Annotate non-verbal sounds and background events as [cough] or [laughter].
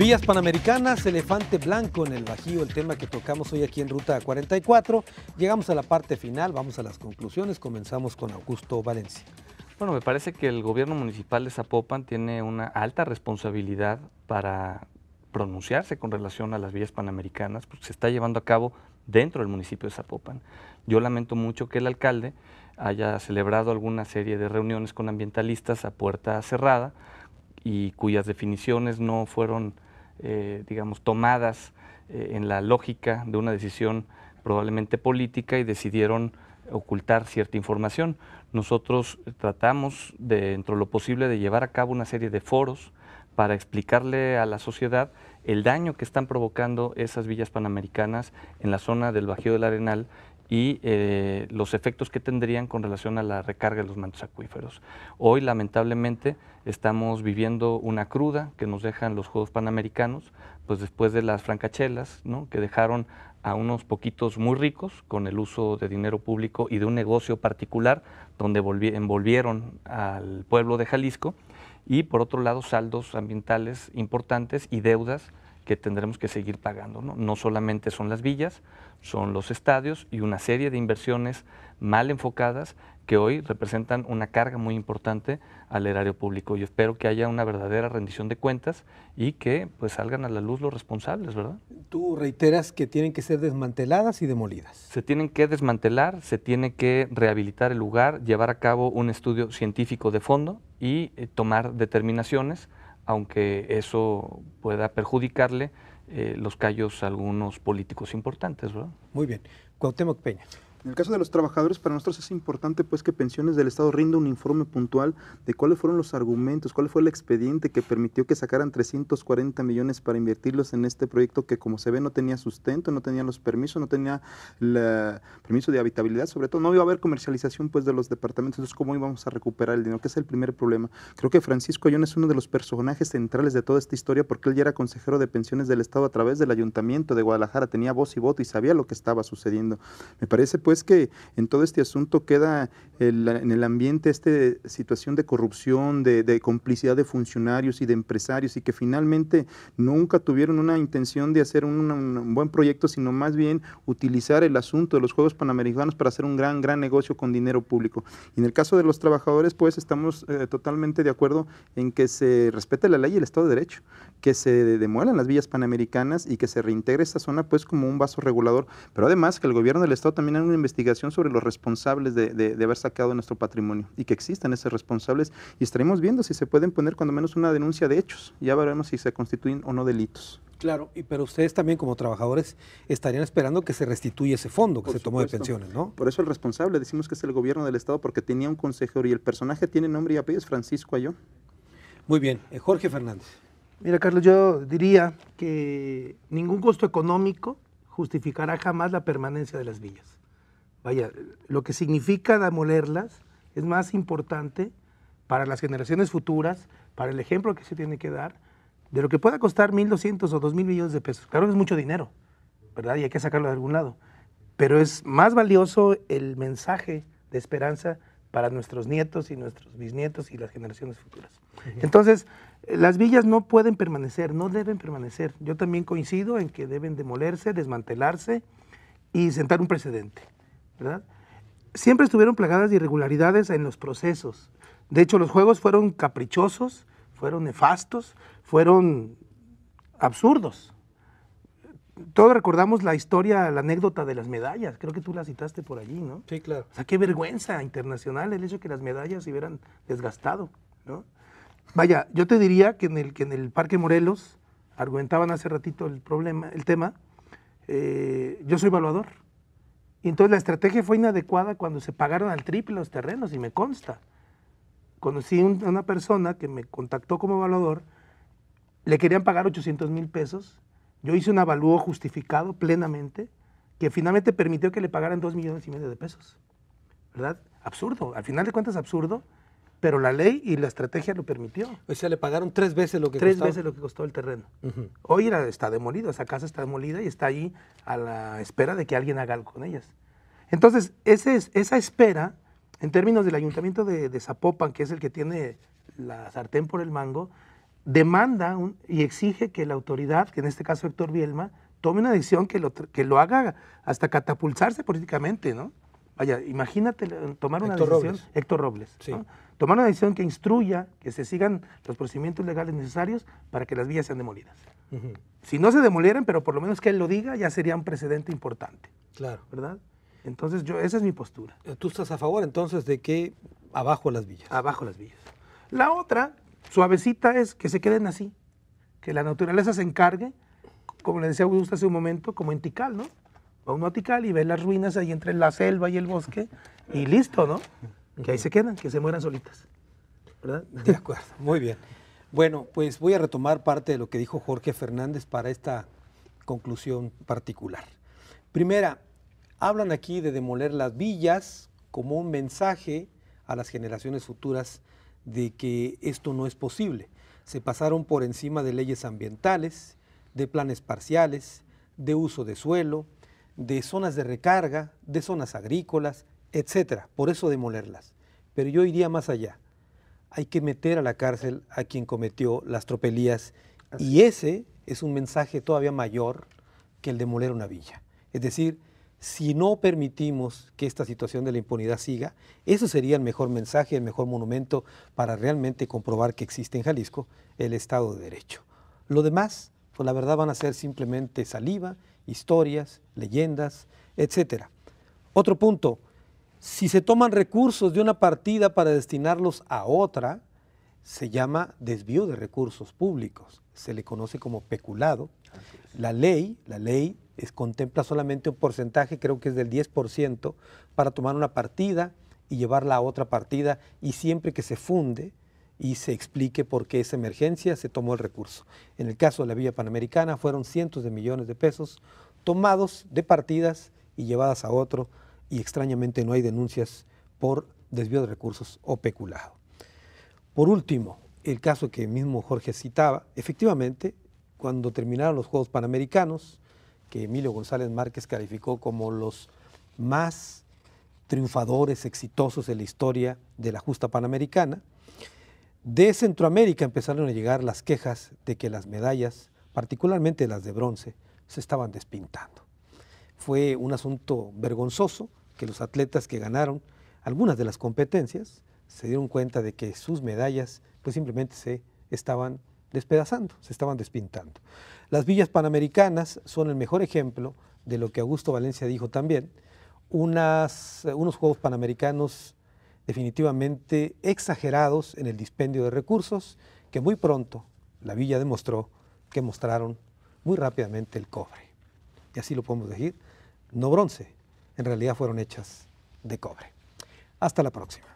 Villas Panamericanas, Elefante Blanco en el Bajío, el tema que tocamos hoy aquí en Ruta 44. Llegamos a la parte final, vamos a las conclusiones, comenzamos con Augusto Valencia. Bueno, me parece que el gobierno municipal de Zapopan tiene una alta responsabilidad para pronunciarse con relación a las vías panamericanas, porque se está llevando a cabo dentro del municipio de Zapopan. Yo lamento mucho que el alcalde haya celebrado alguna serie de reuniones con ambientalistas a puerta cerrada, y cuyas definiciones no fueron eh, digamos, tomadas eh, en la lógica de una decisión probablemente política y decidieron ocultar cierta información. Nosotros tratamos, dentro de lo posible, de llevar a cabo una serie de foros para explicarle a la sociedad el daño que están provocando esas villas panamericanas en la zona del Bajío del Arenal y eh, los efectos que tendrían con relación a la recarga de los mantos acuíferos. Hoy, lamentablemente, estamos viviendo una cruda que nos dejan los Juegos Panamericanos, pues después de las francachelas, ¿no? que dejaron a unos poquitos muy ricos con el uso de dinero público y de un negocio particular donde envolvieron al pueblo de Jalisco y por otro lado saldos ambientales importantes y deudas que tendremos que seguir pagando. ¿no? no solamente son las villas, son los estadios y una serie de inversiones mal enfocadas que hoy representan una carga muy importante al erario público. Yo espero que haya una verdadera rendición de cuentas y que pues salgan a la luz los responsables, ¿verdad? Tú reiteras que tienen que ser desmanteladas y demolidas. Se tienen que desmantelar, se tiene que rehabilitar el lugar, llevar a cabo un estudio científico de fondo y eh, tomar determinaciones aunque eso pueda perjudicarle eh, los callos a algunos políticos importantes. Muy bien. Cuauhtémoc Peña. En el caso de los trabajadores, para nosotros es importante pues que Pensiones del Estado rinda un informe puntual de cuáles fueron los argumentos, cuál fue el expediente que permitió que sacaran 340 millones para invertirlos en este proyecto que como se ve no tenía sustento, no tenía los permisos, no tenía el permiso de habitabilidad, sobre todo no iba a haber comercialización pues de los departamentos, entonces cómo íbamos a recuperar el dinero, que es el primer problema. Creo que Francisco Ayón es uno de los personajes centrales de toda esta historia porque él ya era consejero de Pensiones del Estado a través del Ayuntamiento de Guadalajara, tenía voz y voto y sabía lo que estaba sucediendo. Me parece pues pues que en todo este asunto queda en el ambiente esta situación de corrupción, de, complicidad de funcionarios y de empresarios y que finalmente nunca tuvieron una intención de hacer un, buen proyecto, sino más bien utilizar el asunto de los Juegos Panamericanos para hacer un gran, gran negocio con dinero público. Y en el caso de los trabajadores, pues estamos eh, totalmente de acuerdo en que se respete la ley y el Estado de Derecho, que se demuelan las vías panamericanas y que se reintegre esta zona pues como un vaso regulador, pero además que el gobierno del Estado también ha investigación sobre los responsables de, haber sacado nuestro patrimonio y que existan esos responsables y estaremos viendo si se pueden poner cuando menos una denuncia de hechos. Ya veremos si se constituyen o no delitos. Claro, pero ustedes también como trabajadores estarían esperando que se restituya ese fondo que se tomó de pensiones, ¿no? Por eso el responsable, decimos que es el gobierno del Estado porque tenía un consejero y el personaje tiene nombre y apellido, es Francisco Ayón. Muy bien, eh, Jorge Fernández. Mira, Carlos, yo diría que ningún costo económico justificará jamás la permanencia de las villas vaya, lo que significa demolerlas es más importante para las generaciones futuras, para el ejemplo que se tiene que dar, de lo que pueda costar 1.200 o 2.000 millones de pesos. Claro que es mucho dinero, ¿verdad? Y hay que sacarlo de algún lado. Pero es más valioso el mensaje de esperanza para nuestros nietos y nuestros bisnietos y las generaciones futuras. Entonces, las villas no pueden permanecer, no deben permanecer. Yo también coincido en que deben demolerse, desmantelarse y sentar un precedente. Siempre estuvieron plagadas de irregularidades en los procesos. De hecho, los juegos fueron caprichosos, fueron nefastos, fueron absurdos. Todos recordamos la historia, la anécdota de las medallas. Creo que tú la citaste por allí, ¿no? Sí, claro. O sea, qué vergüenza internacional el hecho de que las medallas se hubieran desgastado, ¿no? Vaya, yo te diría que en el, que en el Parque Morelos argumentaban hace ratito el problema, el tema. Eh, yo soy evaluador. Y entonces la estrategia fue inadecuada cuando se pagaron al triple los terrenos, y me consta. Conocí a una persona que me contactó como evaluador, le querían pagar 800 mil pesos, yo hice un avalúo justificado plenamente, que finalmente permitió que le pagaran 2 millones y medio de pesos. ¿Verdad? Absurdo, al final de cuentas absurdo, pero la ley y la estrategia lo permitió. O sea, le pagaron tres veces lo que tres costó. Tres veces lo que costó el terreno. Hoy está demolido, esa casa está demolida y está ahí a la espera de que alguien haga algo con ellas. Entonces, esa espera, en términos del ayuntamiento de, Zapopan, que es el que tiene la sartén por el mango, demanda y exige que la autoridad, que en este caso Héctor Bielma, tome una decisión que lo, que lo haga hasta catapulsarse políticamente, ¿no? Vaya, imagínate eh, tomar una decisión, Héctor Robles, tomar una decisión que instruya, que se sigan los procedimientos legales necesarios para que las villas sean demolidas. Si no se demolieran, pero por lo menos que él lo diga, ya sería un precedente importante. Claro. ¿Verdad? Entonces, yo, esa es mi postura. Eh, ¿Tú estás a favor entonces de que abajo las villas? Abajo las villas. La otra, suavecita, es que se queden así, que la naturaleza se encargue, como le decía Augusto hace un momento, como en ¿no? un y ven las ruinas ahí entre la selva y el bosque y listo, ¿no? Que ahí se quedan, que se mueran solitas. ¿Verdad? [laughs] De acuerdo, muy bien. Bueno, pues voy a retomar parte de lo que dijo Jorge Fernández para esta conclusión particular. Primera, hablan aquí de demoler las villas como un mensaje a las generaciones futuras de que esto no es posible. Se pasaron por encima de leyes ambientales, de planes parciales, de uso de suelo, de zonas de recarga, de zonas agrícolas, etcétera. Por eso demolerlas. Pero yo iría más allá. Hay que meter a la cárcel a quien cometió las tropelías y ese es un mensaje todavía mayor que el demoler una villa. Es decir, si no permitimos que esta situación de la impunidad siga, eso sería el mejor mensaje, el mejor monumento para realmente comprobar que existe en Jalisco el Estado de Derecho. Lo demás, pues la verdad van a ser simplemente saliva historias, leyendas, etc. Otro punto, si se toman recursos de una partida para destinarlos a otra, se llama desvío de recursos públicos, se le conoce como peculado. La ley, la ley es, contempla solamente un porcentaje, creo que es del 10%, para tomar una partida y llevarla a otra partida y siempre que se funde y se explique por qué esa emergencia se tomó el recurso. En el caso de la Villa Panamericana fueron cientos de millones de pesos tomados de partidas y llevadas a otro y extrañamente no hay denuncias por desvío de recursos o peculado. Por último, el caso que mismo Jorge citaba, efectivamente, cuando terminaron los Juegos Panamericanos, que Emilio González Márquez calificó como los más triunfadores, exitosos de la historia de la justa panamericana, de Centroamérica empezaron a llegar las quejas de que las medallas, particularmente las de bronce, se estaban despintando. Fue un asunto vergonzoso que los atletas que ganaron algunas de las competencias se dieron cuenta de que sus medallas pues simplemente se estaban despedazando, se estaban despintando. Las villas panamericanas son el mejor ejemplo de lo que Augusto Valencia dijo también, unas, unos Juegos Panamericanos definitivamente exagerados en el dispendio de recursos que muy pronto la villa demostró que mostraron muy rápidamente el cobre. Y así lo podemos decir, no bronce, en realidad fueron hechas de cobre. Hasta la próxima.